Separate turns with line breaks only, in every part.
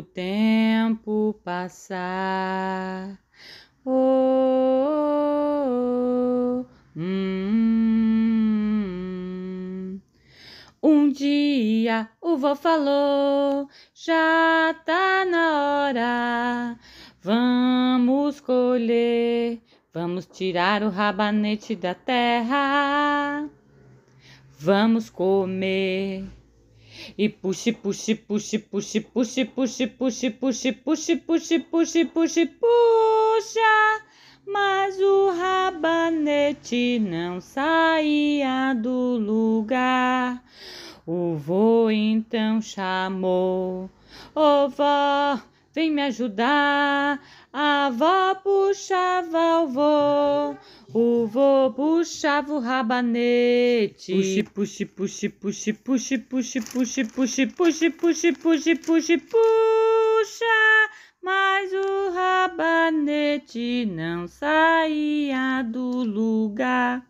o tempo passar. Oh, oh, oh, oh hum, Um dia o vô falou, já tá na hora. Vamos colher, vamos tirar o rabanete da terra. Vamos comer e puxe, puxe, puxe, puxe, puxe, puxe, puxe, puxe, puxe, puxe, puxe, puxe, puxa. Mas o rabanete não saía do lugar. O vô então chamou: Ô vó, vem me ajudar. A avó puxava o vô, o vô puxava o rabanete. Puxe, puxe, puxe, puxe, puxe, puxe, puxe, puxe, puxe, puxe, puxe, puxe, puxa. Mas o rabanete não saía do lugar.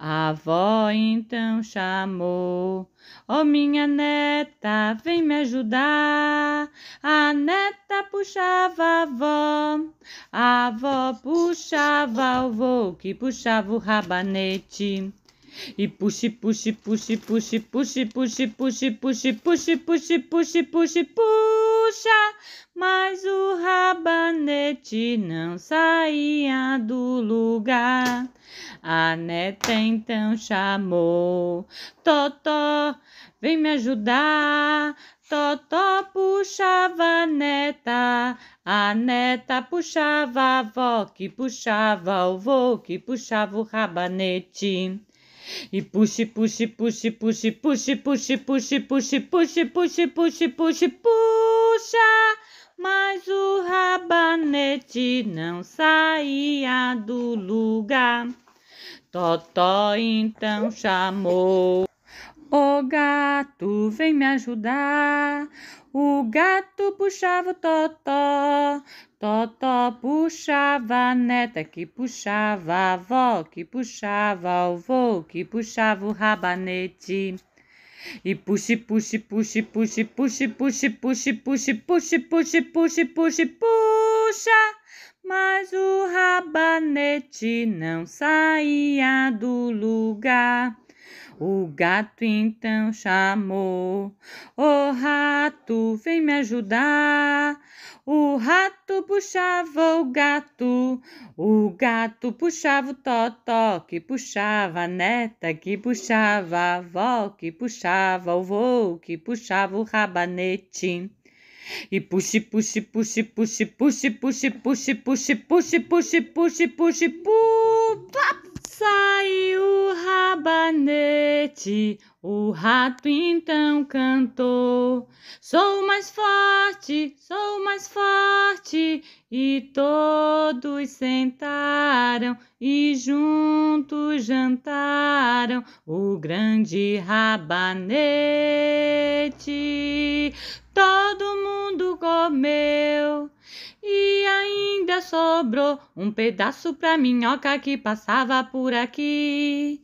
A avó então chamou: Ó oh, minha neta, vem me ajudar. A neta puxava a avó, a avó puxava o vô, que puxava o rabanete. E puxe, puxe, puxe, puxe, puxe, puxe, puxe, puxe, puxe, puxe, puxe, puxe, puxe puxa, mas o rabanete não saía do lugar. A neta então chamou: Totó, vem me ajudar. Totó puxava a neta, a neta puxava a avó, que puxava o vô, que puxava o rabanete. E puxe, puxe, puxe, puxe, puxe, puxe, puxe, puxe, puxe, puxe, puxe, puxe, puxe. Janete não saía do lugar. Totó então chamou. O gato, vem me ajudar. O gato puxava o totó, totó puxava a neta, que puxava a avó, que puxava o avô, que puxava o rabanete. E puxe, puxe, puxe, puxe, puxe, puxe, puxe, puxe, puxe, puxe, puxe, puxe, puxe puxa, mas o rabanete não saía do lugar. O gato então chamou: "O rato, vem me ajudar. O rato puxava o gato, o gato puxava o totó, que puxava a neta, que puxava a avó, que puxava o vô, que puxava o rabanete. E puxe, puxe, puxe, puxe, puxe, puxe, puxe, puxe, puxe, puxe, puxe, puxe, puxa. Sai o rabanete, o rato então cantou. Sou mais forte, sou mais forte, e todos sentaram e juntos jantaram o grande rabanete. Todo mundo comeu ainda sobrou um pedaço pra minhoca que passava por aqui.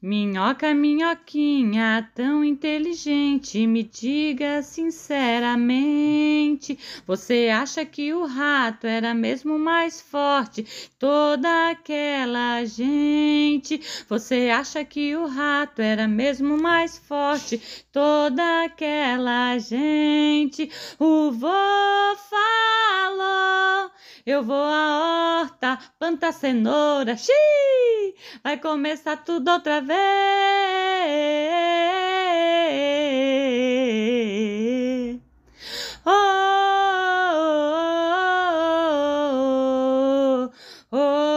Minhoca, minhoquinha, tão inteligente, me diga sinceramente: você acha que o rato era mesmo mais forte? Toda aquela gente, você acha que o rato era mesmo mais forte? Toda aquela gente, o vô falou. Eu vou à horta, planta cenoura, xiii, vai começar tudo outra vez. Oh, oh, oh, oh, oh, oh.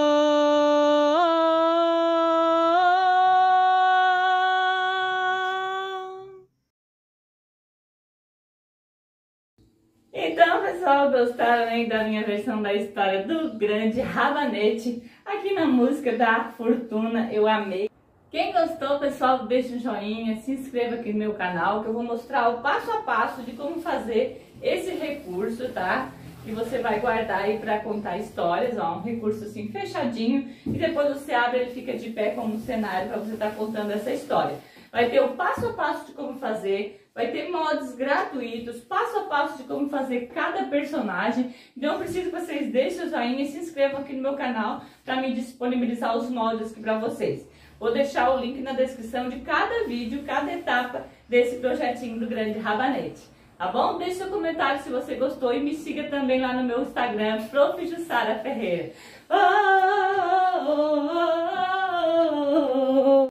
Então, pessoal, gostaram da minha versão da história do grande Rabanete aqui na música da Fortuna? Eu amei. Quem gostou, pessoal, deixa um joinha, se inscreva aqui no meu canal que eu vou mostrar o passo a passo de como fazer esse recurso, tá? Que você vai guardar aí para contar histórias, ó, um recurso assim fechadinho e depois você abre ele fica de pé como cenário para você estar tá contando essa história. Vai ter o passo a passo de como fazer, Vai ter mods gratuitos, passo a passo de como fazer cada personagem. Então preciso que vocês deixem o joinha e se inscrevam aqui no meu canal para me disponibilizar os mods aqui para vocês. Vou deixar o link na descrição de cada vídeo, cada etapa desse projetinho do Grande Rabanete. Tá bom? Deixe seu comentário se você gostou e me siga também lá no meu Instagram, Prof. Jussara Ferreira. Oh, oh, oh,